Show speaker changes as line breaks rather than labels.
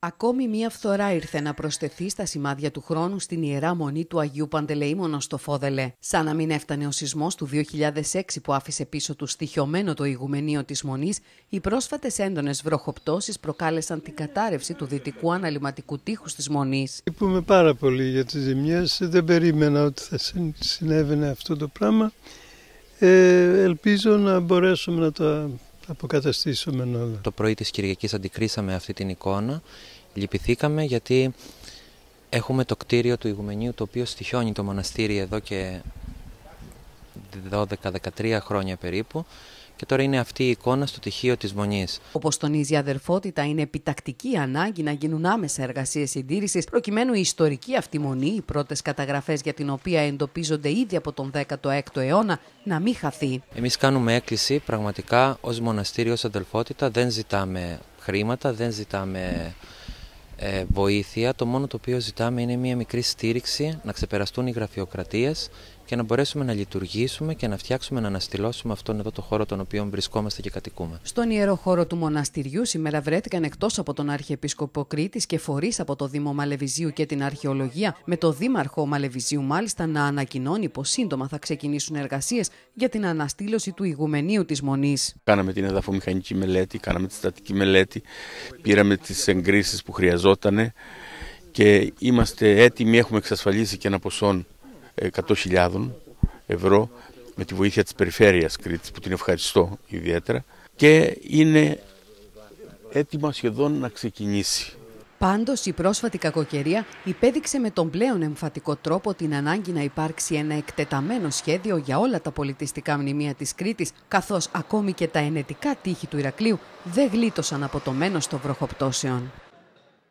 Ακόμη μία φθορά ήρθε να προσθεθεί στα σημάδια του χρόνου στην ιερά μονή του Αγίου Παντελεήμονα στο Φόδελε. Σαν να μην έφτανε ο σεισμός του 2006 που άφησε πίσω του στοιχειωμένο το ηγουμενείο της μονής, οι πρόσφατες έντονες βροχοπτώσεις προκάλεσαν την κατάρρευση του δυτικού αναλυματικού τείχους της μονής.
Λυπούμε πάρα πολύ για τις ζημιές. Δεν περίμενα ότι θα συνέβαινε αυτό το πράγμα. Ε, ελπίζω να μπορέσουμε να τα αποκαταστήσουμε όλα.
Το πρωί της Κυριακής αντικρίσαμε αυτή την εικόνα. Λυπηθήκαμε γιατί έχουμε το κτίριο του Ιγουμενίου το οποίο στοιχιώνει το μοναστήρι εδώ και 12-13 χρόνια περίπου και τώρα είναι αυτή η εικόνα στο τυχείο της Μονής.
Όπως τονίζει η αδερφότητα, είναι επιτακτική ανάγκη να γίνουν άμεσα εργασίες συντήρησης... προκειμένου η ιστορική αυτή μονή, οι πρώτες καταγραφές για την οποία εντοπίζονται ήδη από τον 16ο αιώνα, να μην χαθεί.
Εμείς κάνουμε έκκληση πραγματικά ως μοναστήριο, ως αδελφότητα. Δεν ζητάμε χρήματα, δεν ζητάμε ε, βοήθεια. Το μόνο το οποίο ζητάμε είναι μια μικρή στήριξη, να ξεπεραστούν οι γραφειοκρατίες και να μπορέσουμε να λειτουργήσουμε και να φτιάξουμε, να αναστηλώσουμε αυτόν εδώ το χώρο τον οποίο βρισκόμαστε και κατοικούμε.
Στον ιερό χώρο του μοναστηριού σήμερα βρέθηκαν εκτός από τον Αρχιεπίσκοπο Κρήτης και φορείς από το Δήμο Μαλεβιζίου και την Αρχαιολογία, με το Δήμαρχο Μαλεβιζίου μάλιστα να ανακοινώνει πως σύντομα θα ξεκινήσουν εργασίες για την αναστήλωση του ηγουμενίου της
Μονής. Κάναμε την εδαφομηχανική μελέτη, κάναμε τη στατική μελέτη, πήραμε τις εγκρίσεις που χρειαζόταν και είμαστε έτοιμοι, έχουμε εξασφαλίσει και ένα ποσό 100.000 ευρώ με τη βοήθεια της Περιφέρειας Κρήτης που την ευχαριστώ ιδιαίτερα και είναι έτοιμα σχεδόν να ξεκινήσει.
Πάντως, η πρόσφατη κακοκαιρία υπέδειξε με τον πλέον εμφατικό τρόπο την ανάγκη να υπάρξει ένα εκτεταμένο σχέδιο για όλα τα πολιτιστικά μνημεία της Κρήτης, καθώς ακόμη και τα ενετικά τείχη του Ηρακλείου δεν γλίτωσαν από το μένο των βροχοπτώσεων.